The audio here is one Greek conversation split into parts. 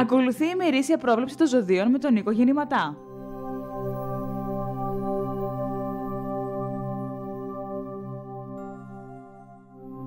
Ακολουθεί η ημερήσια πρόβλεψη των ζωδίων με τον Νίκο Γεννηματά.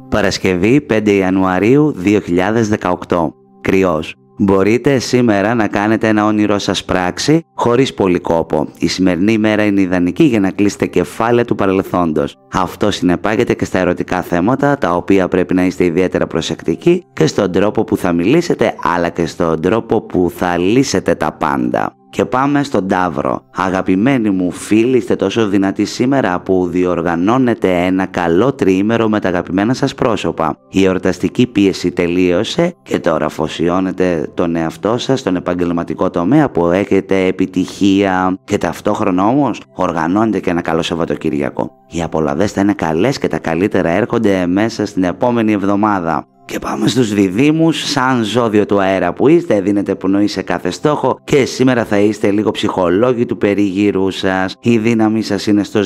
Παρασκευή 5 Ιανουαρίου 2018. Κρυός. Μπορείτε σήμερα να κάνετε ένα όνειρό σας πράξη χωρίς πολύ κόπο. Η σημερινή ημέρα είναι ιδανική για να κλείσετε κεφάλαια του παρελθόντος. Αυτό συνεπάγεται και στα ερωτικά θέματα, τα οποία πρέπει να είστε ιδιαίτερα προσεκτικοί και στον τρόπο που θα μιλήσετε, αλλά και στον τρόπο που θα λύσετε τα πάντα. Και πάμε στον Ταύρο. Αγαπημένοι μου φίλοι, είστε τόσο δυνατοί σήμερα που διοργανώνετε ένα καλό τριήμερο με τα αγαπημένα σας πρόσωπα. Η εορταστική πίεση τελείωσε και τώρα αφοσιώνετε τον εαυτό σας στον επαγγελματικό τομέα που έχετε επιτυχία και ταυτόχρονα όμως οργανώνετε και ένα καλό Σαββατοκύριακο. Οι απολαυές θα είναι καλές και τα καλύτερα έρχονται μέσα στην επόμενη εβδομάδα. Και πάμε στους διδήμους, σαν ζώδιο του αέρα που είστε, δίνετε πνοή σε κάθε στόχο και σήμερα θα είστε λίγο ψυχολόγοι του περιγύρου σας. Η δύναμή σας είναι στο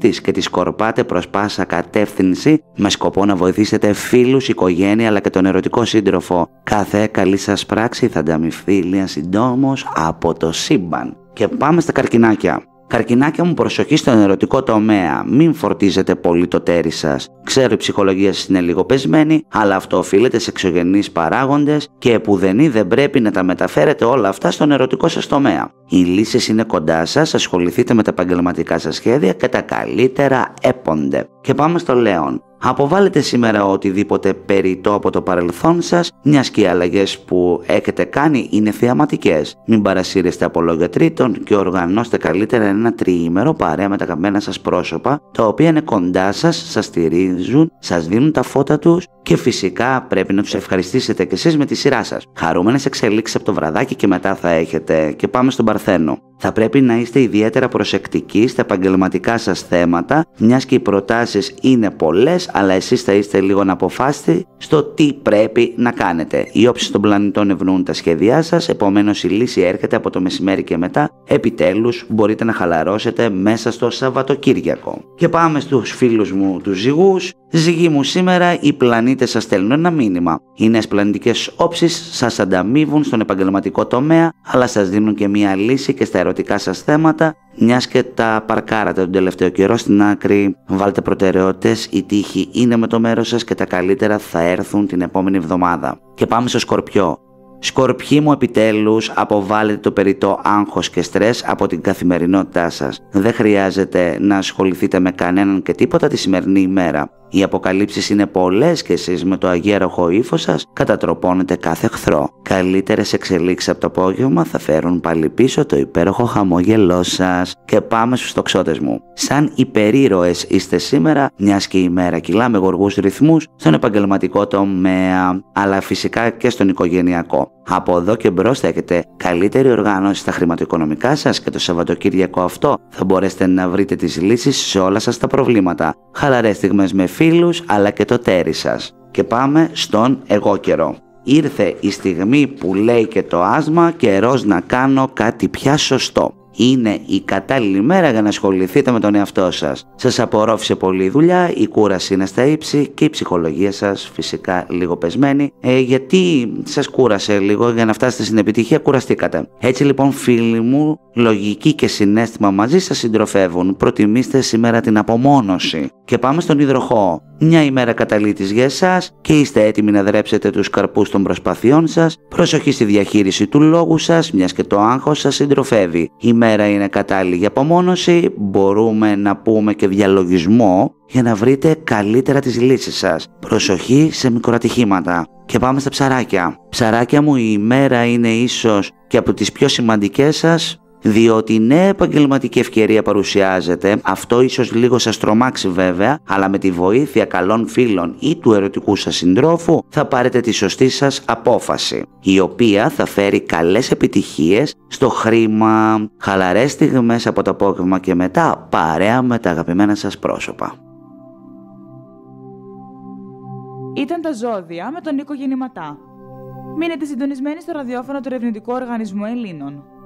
της και τη σκορπάτε προς πάσα κατεύθυνση με σκοπό να βοηθήσετε φίλους, οικογένεια αλλά και τον ερωτικό σύντροφο. Κάθε καλή σας πράξη θα ανταμυφθεί λίγα συντόμως από το σύμπαν. Και πάμε στα καρκινάκια. Καρκινάκια μου, προσοχή στον ερωτικό τομέα. Μην φορτίζετε πολύ το τέρι σας. Ξέρω η ψυχολογία σας είναι λίγο πεσμένη, αλλά αυτό οφείλεται σε εξωγενείς παράγοντες και επουδενή δεν πρέπει να τα μεταφέρετε όλα αυτά στον ερωτικό σας τομέα. Οι λύσεις είναι κοντά σας, ασχοληθείτε με τα επαγγελματικά σας σχέδια και τα καλύτερα έπονται. Και πάμε στο Λέον. Αποβάλλετε σήμερα οτιδήποτε περιττό από το παρελθόν σας, μιας και οι αλλαγές που έχετε κάνει είναι θεαματικές. Μην παρασύρεστε από λόγια τρίτων και οργανώστε καλύτερα ένα τριήμερο παρέα με τα καμμένα σας πρόσωπα, τα οποία είναι κοντά σας, σας στηρίζουν, σας δίνουν τα φώτα τους και φυσικά πρέπει να τους ευχαριστήσετε και εσείς με τη σειρά σας. Χαρούμενες εξελίξεις από το βραδάκι και μετά θα έχετε και πάμε στον Παρθένο. Θα πρέπει να είστε ιδιαίτερα προσεκτικοί στα επαγγελματικά σας θέματα, μιας και οι προτάσεις είναι πολλές, αλλά εσείς θα είστε λίγο να αποφάσετε στο τι πρέπει να κάνετε. Οι όψει των πλανητών ευνοούν τα σχέδιά σας, επομένως η λύση έρχεται από το μεσημέρι και μετά. Επιτέλους μπορείτε να χαλαρώσετε μέσα στο Σαββατοκύριακο. Και πάμε στους φίλους μου τους ζυγούς. Ζυγή μου σήμερα οι πλανήτες σας στέλνουν ένα μήνυμα. Οι νέες πλανητικές όψεις σας ανταμείβουν στον επαγγελματικό τομέα, αλλά σας δίνουν και μια λύση και στα ερωτικά σας θέματα, μιας και τα παρκάρατε τον τελευταίο καιρό στην άκρη. Βάλτε προτεραιότητες, η τύχη είναι με το μέρος σας και τα καλύτερα θα έρθουν την επόμενη εβδομάδα. Και πάμε στο Σκορπιό. Σκορπιοί μου επιτέλους αποβάλλετε το περιττό άγχος και στρες από την καθημερινότητά σας. Δεν χρειάζεται να ασχοληθείτε με κανέναν και τίποτα τη σημερινή ημέρα. Οι αποκαλύψεις είναι πολλές και εσείς με το αγέροχο ύφο σας κατατροπώνετε κάθε εχθρό. Καλύτερες εξελίξεις από το απόγευμα θα φέρουν πάλι πίσω το υπέροχο χαμόγελό σας. Και πάμε στους τοξότες μου. Σαν υπερήρωες είστε σήμερα, μιά και η μέρα κυλά με γοργούς ρυθμούς στον επαγγελματικό τομέα, αλλά φυσικά και στον οικογενειακό. Από εδώ και μπρος θα έχετε καλύτερη οργάνωση στα χρηματοοικονομικά σας και το Σαββατοκύριακο αυτό θα μπορέσετε να βρείτε τις λύσεις σε όλα σας τα προβλήματα. Χαλαρές στιγμές με φίλους αλλά και το τέρι σας. Και πάμε στον εγώ καιρό. Ήρθε η στιγμή που λέει και το άσμα καιρός να κάνω κάτι πια σωστό είναι η κατάλληλη μέρα για να ασχοληθείτε με τον εαυτό σας. Σας απορρόφησε πολύ η δουλειά, η κούραση είναι στα ύψη και η ψυχολογία σας φυσικά λίγο πεσμένη ε, γιατί σας κούρασε λίγο για να φτάσετε στην επιτυχία κουραστήκατε. Έτσι λοιπόν φίλοι μου λογική και συνέστημα μαζί σας συντροφεύουν. Προτιμήστε σήμερα την απομόνωση και πάμε στον υδροχό. Μια ημέρα καταλήτης για εσάς και είστε έτοιμοι να δρέψετε τους καρπούς των προσπαθειών σας, προσοχή στη διαχείριση του λόγου σας, μιας και το άγχος σας συντροφεύει. Η μέρα είναι κατάλληλη για απομόνωση, μπορούμε να πούμε και διαλογισμό για να βρείτε καλύτερα τις λύσεις σας. Προσοχή σε μικροατυχήματα. Και πάμε στα ψαράκια. Ψαράκια μου η ημέρα είναι ίσως και από τις πιο σημαντικές σας διότι η νέα επαγγελματική ευκαιρία παρουσιάζεται, αυτό ίσως λίγο σας τρομάξει βέβαια, αλλά με τη βοήθεια καλών φίλων ή του ερωτικού σας συντρόφου θα πάρετε τη σωστή σας απόφαση, η οποία θα φέρει καλές επιτυχίες στο χρήμα, χαλαρές στιγμές από το απόγευμα και μετά παρέα με τα αγαπημένα σας πρόσωπα. Ήταν τα ζώδια με τον Νίκο Γεννηματά. Μείνετε συντονισμένοι στο ραδιόφωνο του Ερευνητικού Οργανισμού Ελλήνων.